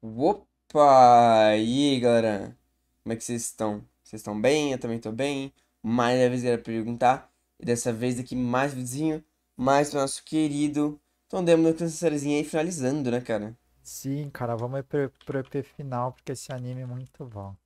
Opa! E aí, galera? Como é que vocês estão? Vocês estão bem? Eu também tô bem. Mais uma vez era perguntar. E dessa vez aqui mais vizinho, mais pro nosso querido. Então demos uma sériezinha aí finalizando, né, cara? Sim, cara, vamos pro, pro EP final, porque esse anime é muito bom.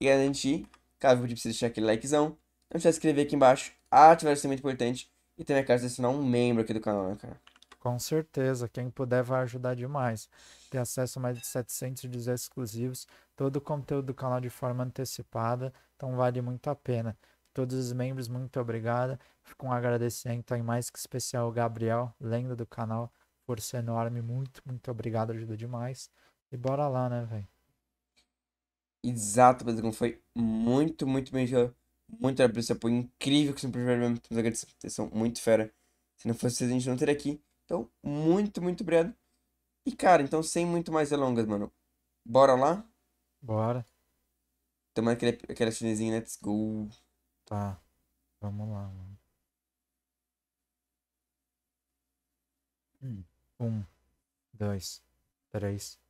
E garantir, caso você precise deixar aquele likezão, não se inscrever aqui embaixo, ativar o sininho muito importante e também, de se tornar um membro aqui do canal, né, cara? Com certeza, quem puder vai ajudar demais. Ter acesso a mais de 700 vídeos exclusivos, todo o conteúdo do canal de forma antecipada, então vale muito a pena. Todos os membros, muito obrigado. Fico um agradecimento aí mais que especial ao Gabriel, lenda do canal, força enorme, muito, muito obrigado, ajuda demais. E bora lá, né, velho? Exato, Pedro, foi muito, muito bem jogado. Muito obrigado por esse apoio incrível que você primeiro momento, muito fera. Se não fosse vocês, a gente não teria aqui. Então, muito, muito obrigado. E, cara, então, sem muito mais delongas, mano. Bora lá? Bora. Tomando aquele, aquela chinesinha, né? let's go. Tá. Vamos lá, mano. Hum, um, dois, três,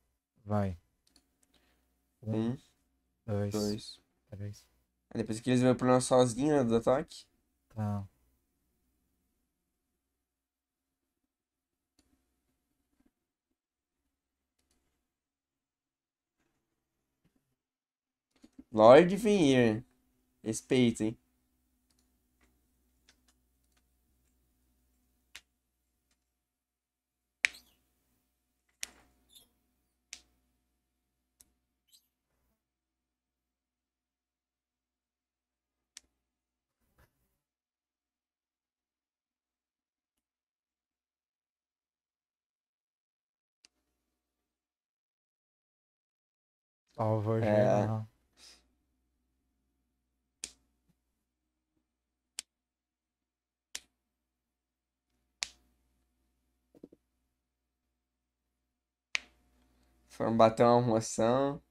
vai. Um, um dois, dois, três. Aí depois que eles vão pro nosso sozinho né, do ataque. Tá. Lord Vinir. Respeitem. Salva, é. não. Foram bater uma moção.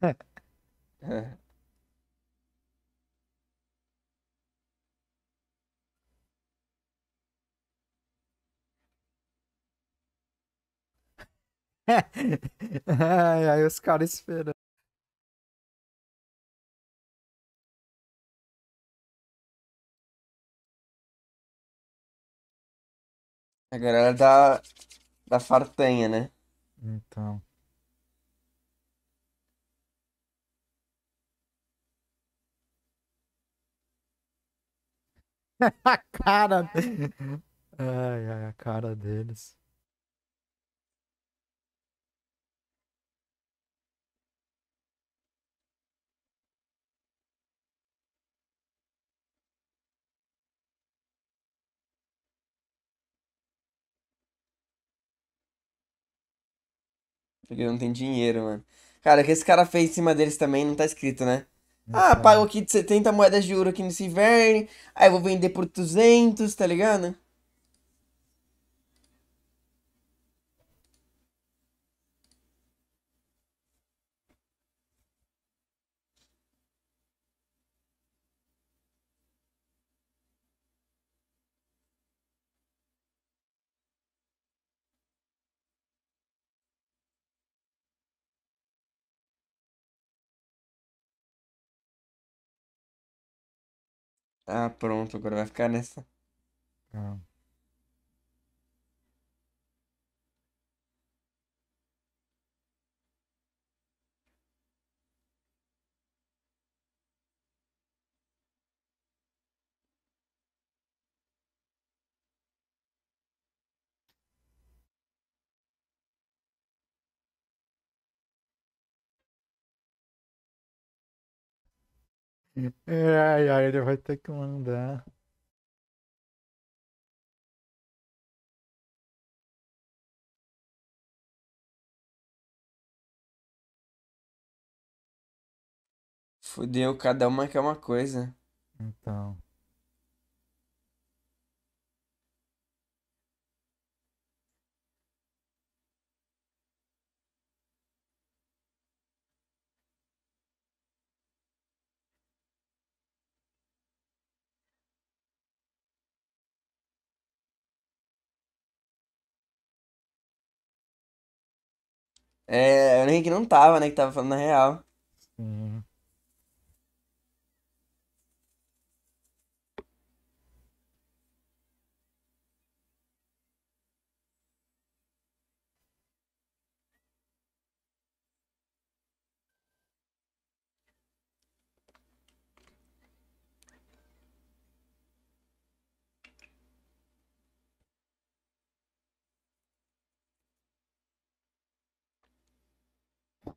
É. É. Ai Aí os caras esperando. A galera da, da fartanha, né? Então. a cara. Ai, ai, a cara deles. Porque não tem dinheiro, mano. Cara, o que esse cara fez em cima deles também não tá escrito, né? Ah, tá. pago aqui de 70 moedas de ouro aqui nesse inverno, aí eu vou vender por 200, tá ligado? Ah, pronto, va a ficar nessa. Calma. Ah. Ai, é, ai, ele vai ter que mandar. Fudeu, cada uma quer uma coisa. Então. É, o Henrique não tava, né? Que tava falando na real. Sim. Uhum.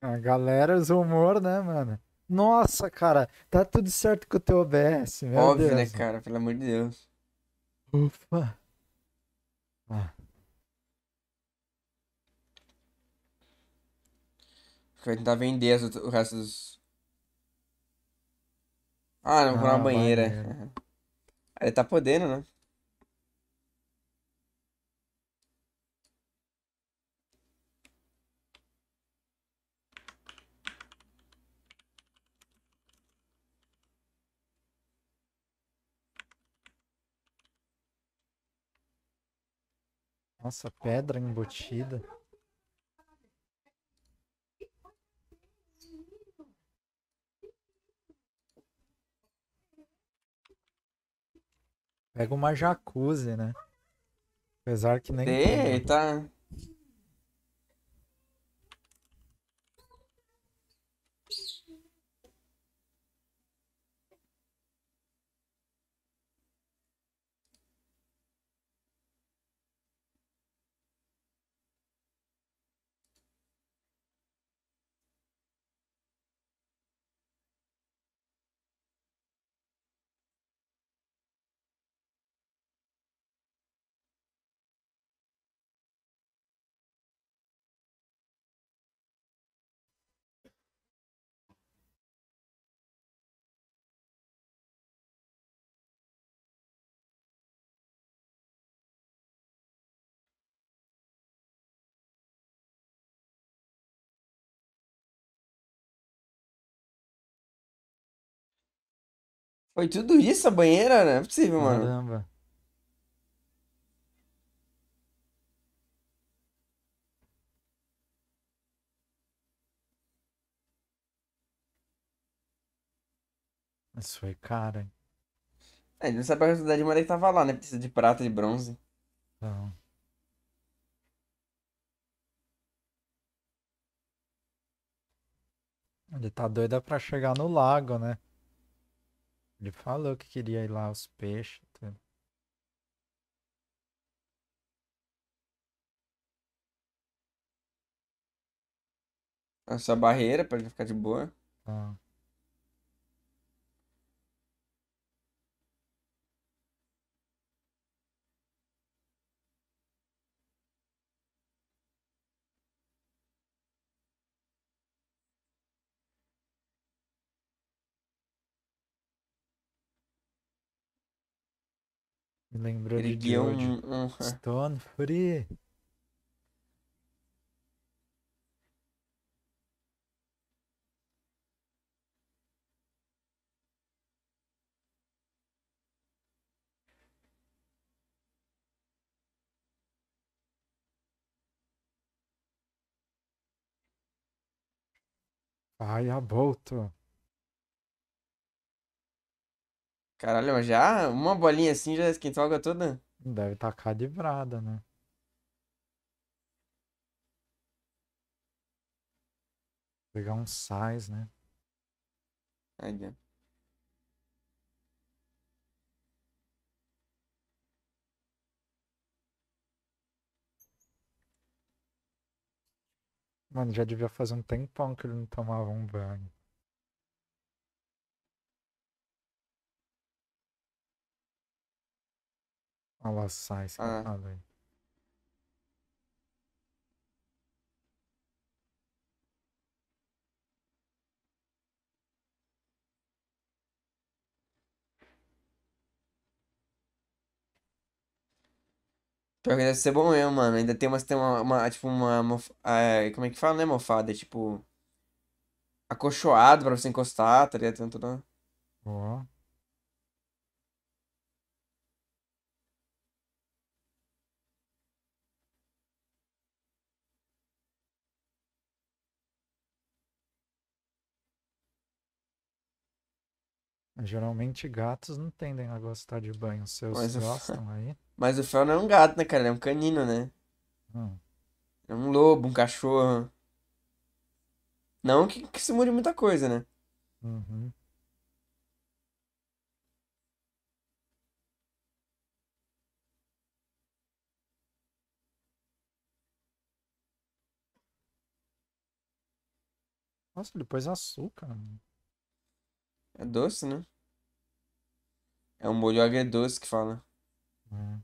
A galera usa humor, né, mano? Nossa, cara, tá tudo certo com o teu OBS, meu Óbvio, né, Deus. né, cara? Pelo amor de Deus. Ufa. Ah. Vai tentar vender as o resto dos... Ah, não, vou ah, na banheira. banheira. ele tá podendo, né? Nossa, pedra embutida. Pega uma jacuzzi, né? Apesar que nem. Eita! Tem, né? tá. Foi tudo isso a banheira? Não é possível, mano. Caramba. Isso foi caro, hein? É, ele não sabe a quantidade de moeda que tava lá, né? Precisa de prata, de bronze. Não. Ele tá doido é pra chegar no lago, né? Ele falou que queria ir lá aos peixes. Tá? Essa barreira pra ele ficar de boa. Ah. Me lembrou Ergueu de George. Um, um... É. Stone Free. Ai, a abolto. Caralho, já uma bolinha assim já esquentou a água toda? Deve estar tá calibrada, né? pegar um size, né? Aí, ó. Mano, já devia fazer um tempão que ele não tomava um banho. Ela sai, escapado ah. ah, aí. Pior que deve ser bom eu, mano. Ainda tem umas, tem uma, uma tipo, uma, é, como é que fala, né, mofada? É, tipo, acolchoado pra você encostar, tá ligado? Tanto, Ó. Geralmente gatos não tendem a gostar de banho. Seus Mas gostam o... aí? Mas o Fel não é um gato, né, cara? Ele é um canino, né? Hum. É um lobo, um cachorro. Não que, que se mude muita coisa, né? Uhum. Nossa, depois açúcar. Mano. É doce, né? É um molho agridoce que fala. Hum.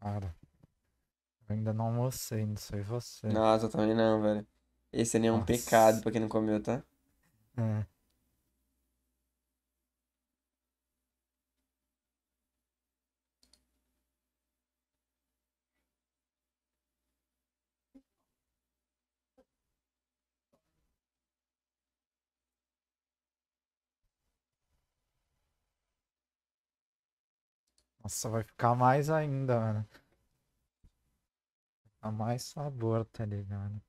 Cara, eu ainda não almocei, não sei você. Nossa, eu também não, velho. Esse é nem um pecado pra quem não comeu, tá? É. Nossa, vai ficar mais ainda, mano. Vai ficar mais sabor, tá ligado?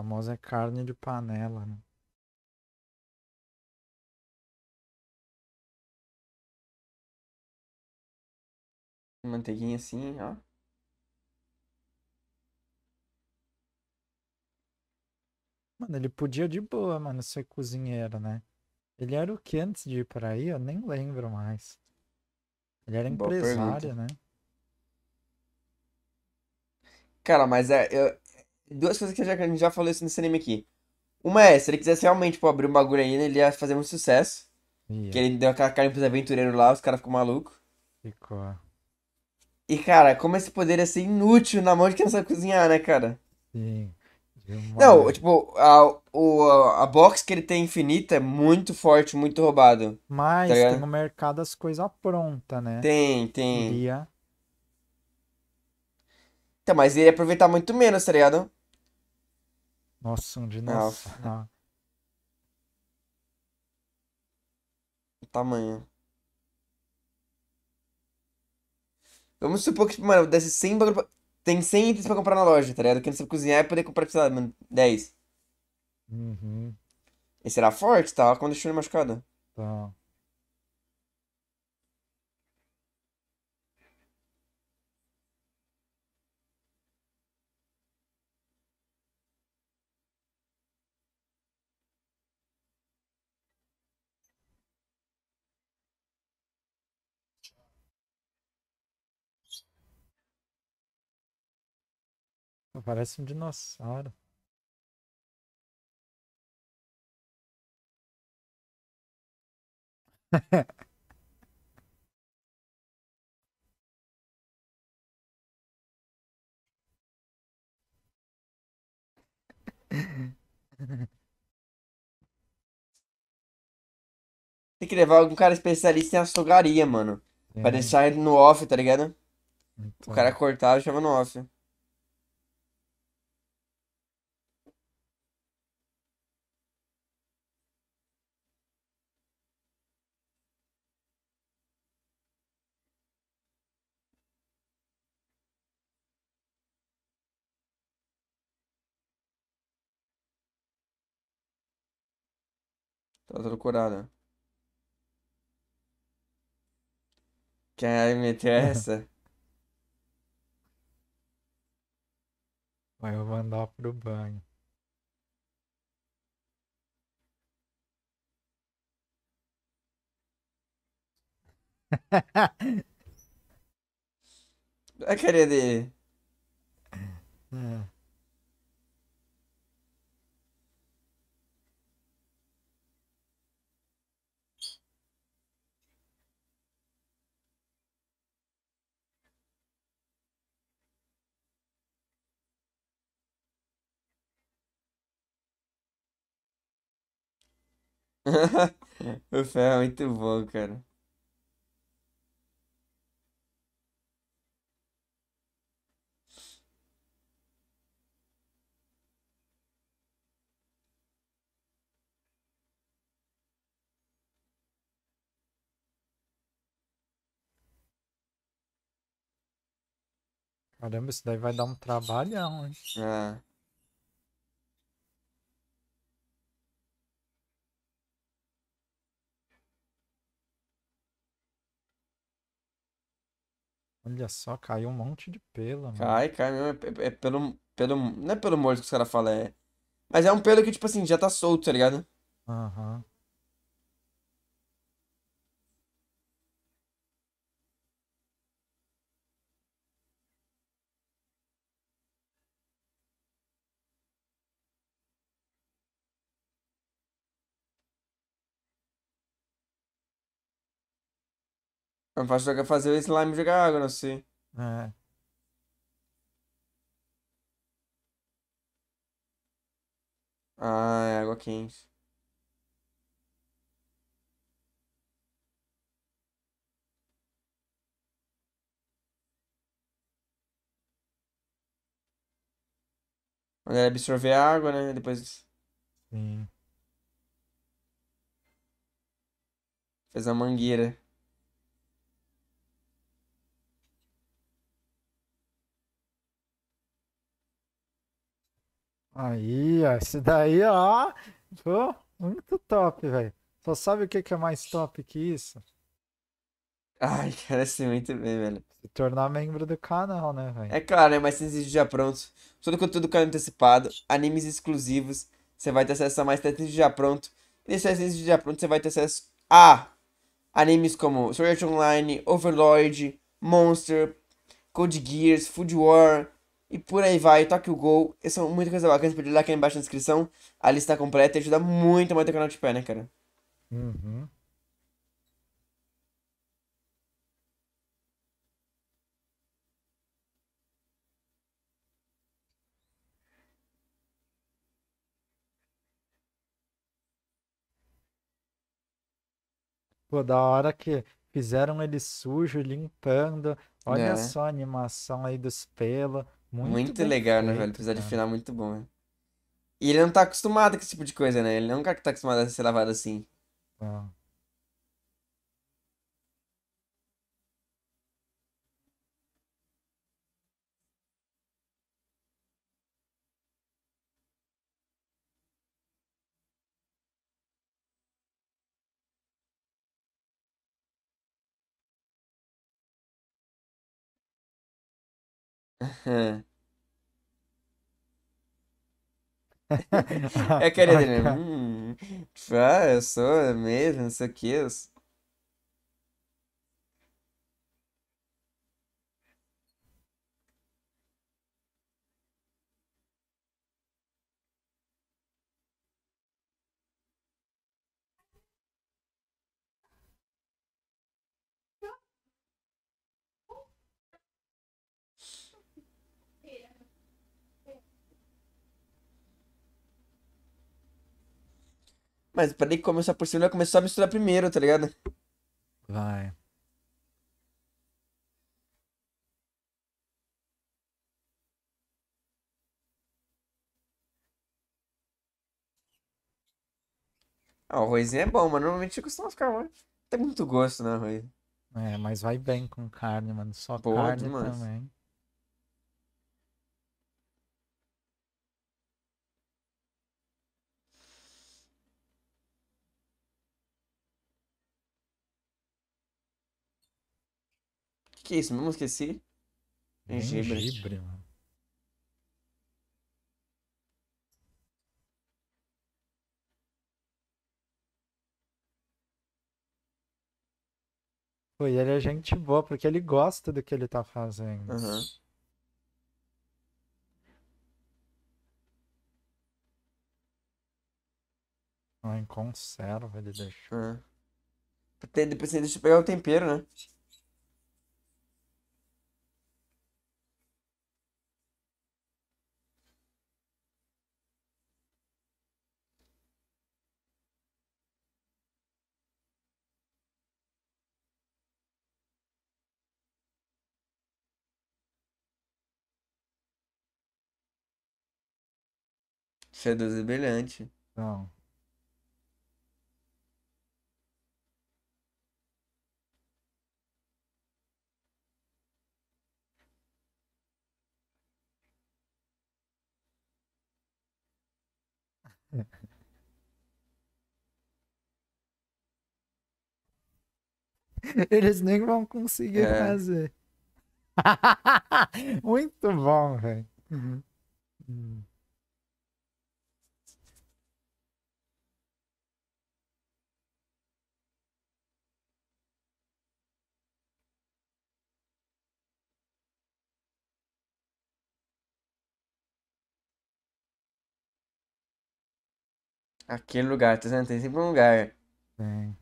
famosa é carne de panela, né? Manteiguinha assim, ó. Mano, ele podia de boa, mano, ser cozinheiro, né? Ele era o que antes de ir pra aí? Eu nem lembro mais. Ele era empresário, né? Cara, mas é, eu, duas coisas que, a gente já falou isso nesse anime aqui. Uma é, se ele quisesse realmente pô, tipo, abrir um bagulho ainda, ele ia fazer muito sucesso. Que ele deu aquela cara pros aventureiros lá, os caras ficam malucos. Ficou. E, cara, como esse poder ia ser inútil na mão de quem não sabe cozinhar, né, cara? Sim. Demais. Não, tipo, a, o, a, a box que ele tem infinita é muito forte, muito roubado. Mas tá tem no mercado as coisas prontas, né? Tem, tem. Iria... Então, mas ele ia aproveitar muito menos, tá ligado? Nossa, um dinossauro. Ah. o tamanho. Vamos supor que, mano, desse 100 bagulho. Tem 100 itens pra comprar na loja, tá ligado? Que você cozinhar e poder comprar, sei lá, mano, 10. Uhum. Esse era forte, tá? Quando deixou ele machucado. Tá. Parece um dinossauro. Tem que levar algum cara especialista em açougaria, mano. É. Pra deixar ele no off, tá ligado? Então. O cara cortar, chama no off. Tá todo curado. Quer meter essa? eu vou andar pro banho. É querer? dele. É. o ferro é muito bom, cara. Caramba, isso daí vai dar um trabalhão, hein? É. Olha só, caiu um monte de pelo, mano. Cai, cai mesmo. É, é, é pelo, pelo. Não é pelo molho que os caras falam, é. Mas é um pelo que, tipo assim, já tá solto, tá ligado? Aham. Uhum. Não mais jogar fazer o slime jogar água, não sei. É. Ah, é água quente. Mandar ele absorver a água, né? Depois. Sim. Fez a mangueira. Aí, ó, esse daí, ó. Pô, muito top, velho. Só sabe o que, que é mais top que isso? Ai, cara, assim, muito bem, velho. Se tornar membro do canal, né, velho? É claro, né? Mas esses vídeos já prontos, todo conteúdo do canal antecipado, animes exclusivos, você vai ter acesso a mais 300 já prontos. nesses 300 vídeos já prontos, você vai ter acesso a animes como Sword Art Online, Overlord, Monster, Code Geass, Food War, e por aí vai, toque o gol. é muita coisa bacana. Você pode olhar aqui embaixo na descrição. A lista completa e ajuda muito mais o canal de pé, né, cara? Uhum. Pô, da hora que fizeram ele sujo, limpando. Olha É. só a animação aí dos pelos. Muito, muito legal, feito, né, velho? Precisar de final muito bom, velho. Né? E ele não tá acostumado com esse tipo de coisa, né? Ele não é um cara que tá acostumado a ser lavado assim. Não. É. Ah, é aquele dele, ah, né? hum, eu sou mesmo, não sei o que. eu sou- Mas pra ele começar por cima, ele vai começar a misturar primeiro, tá ligado? Vai. Ah, o arrozinho é bom, mas normalmente costuma ficar mais. Tem muito gosto, né, arroz? É, mas vai bem com carne, mano. Só Pô, carne demais. também. Que isso mesmo? Esqueci. Gengibre. Gengibre, mano. Pô, e ele é gente boa, porque ele gosta do que ele tá fazendo. Uhum. Ah, em conserva ele deixou. É. Ah. Depois ele deixa pegar o tempero, né? Fedoso e brilhante. Não. Eles nem vão conseguir é. fazer. Muito bom, velho. Uhum. uhum. Aquele lugar, tá vendo? Tem sempre um lugar. Tem.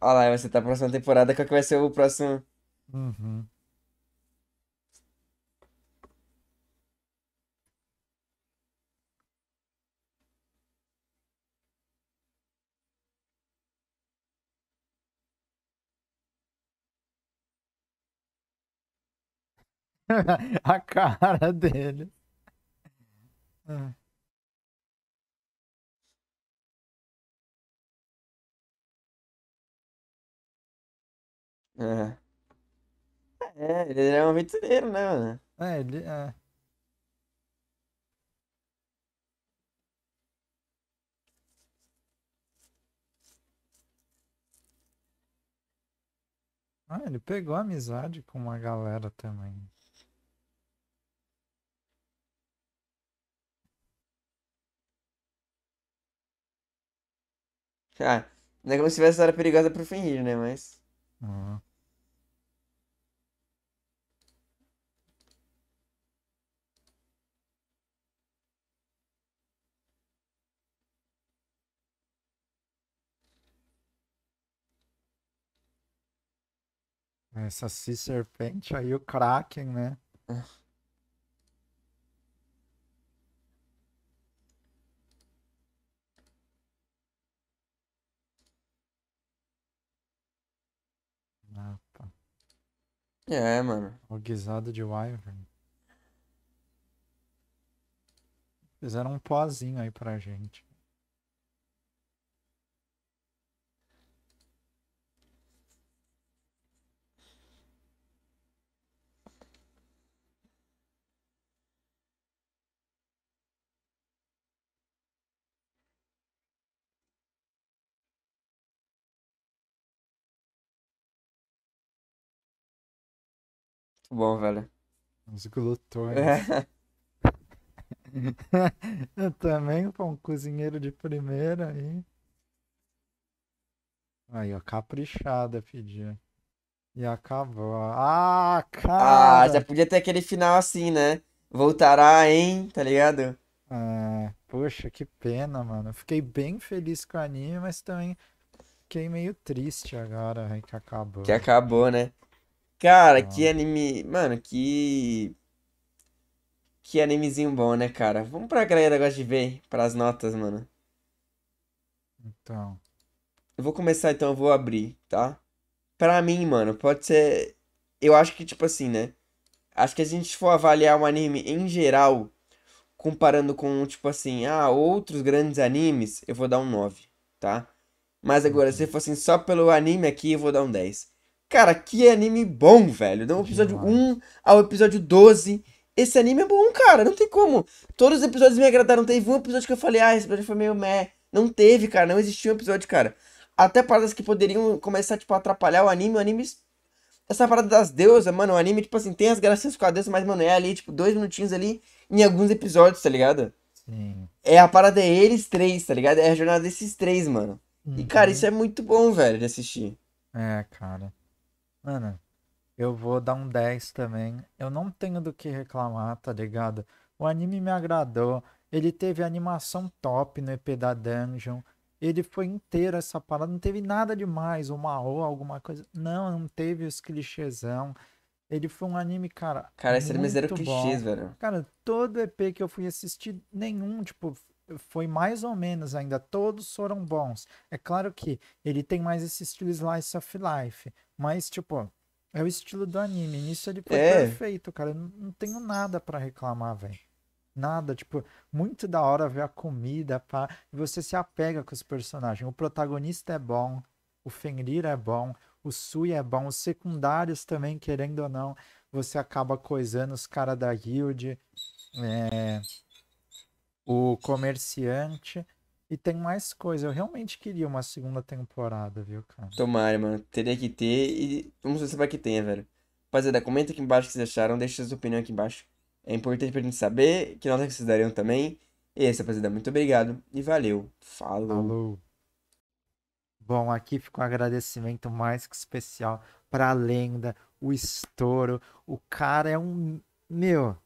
Olha lá, vai ser da próxima temporada, qual que vai ser o próximo? Uhum. a cara dele. Ah. É. É, ele é um aventureiro, né, mano? É, ele é. Ah, ele pegou amizade com uma galera também. Ah, não é como se tivesse hora perigosa pro Fenrir, né? Mas. Uhum. Essa Sea serpente aí, o Kraken, né? Ah. É, mano. O guisado de Wyvern. Fizeram um pozinho aí pra gente. Muito bom, velho. Uns glutões. É. Eu também com um cozinheiro de primeira aí. Aí, ó, caprichada pediu E acabou. Ah, ah cara! Ah, já podia ter aquele final assim, né? Voltará, hein? Tá ligado? É, poxa, que pena, mano. Fiquei bem feliz com o anime, mas também fiquei meio triste agora hein, que acabou. Que acabou, né? Cara, que anime. Mano, que. Que animezinho bom, né, cara? Vamos pra galera gosta de ver, pras notas, mano. Então. Eu vou começar então, eu vou abrir, tá? Pra mim, mano, pode ser. Eu acho que, tipo assim, né? Acho que a gente for avaliar um anime em geral, comparando com, tipo assim, ah, outros grandes animes, eu vou dar um 9, tá? Mas agora, uhum. se for assim, só pelo anime aqui, eu vou dar um 10. Cara, que anime bom, velho. Do episódio Demais. 1 ao episódio 12. Esse anime é bom, cara. Não tem como. Todos os episódios me agradaram. Teve um episódio que eu falei, ah, esse episódio foi meio meh. Não teve, cara. Não existiu um episódio, cara. Até paradas que poderiam começar, tipo, a atrapalhar o anime. O anime. Essa parada das deusas, mano. O anime, tipo assim, tem as gracinhas com a deusa, mas, mano, é ali, tipo, dois minutinhos ali em alguns episódios, tá ligado? Sim. É a parada é eles três, tá ligado? É a jornada desses três, mano. Uhum. E, cara, isso é muito bom, velho, de assistir. É, cara. Mano, eu vou dar um 10 também. Eu não tenho do que reclamar, tá ligado? O anime me agradou. Ele teve animação top no EP da Dungeon. Ele foi inteiro essa parada. Não teve nada demais, uma ou alguma coisa. Não, não teve os clichêsão. Ele foi um anime, cara. Cara, esse anime é zero clichês, velho. Cara, todo EP que eu fui assistir, nenhum, tipo, foi mais ou menos ainda, todos foram bons. É claro que ele tem mais esse estilo slice of life, mas tipo, é o estilo do anime, nisso ele foi é. perfeito, cara. Eu não tenho nada para reclamar, velho. Nada, tipo, muito da hora ver a comida, pá, você se apega com os personagens. O protagonista é bom, o Fenrir é bom, o Sui é bom, os secundários também, querendo ou não, você acaba coisando os caras da guild. É o comerciante. E tem mais coisa. Eu realmente queria uma segunda temporada, viu, cara? Tomara, mano. Teria que ter e vamos ver se vai que tenha, velho. Rapaziada, comenta aqui embaixo o que vocês acharam. Deixa sua opinião aqui embaixo. É importante pra gente saber que nota que vocês dariam também. E é isso, rapaziada. Muito obrigado e valeu. Falou. Falou. Bom, aqui fica um agradecimento mais que especial pra lenda, o estouro. O cara é um. Meu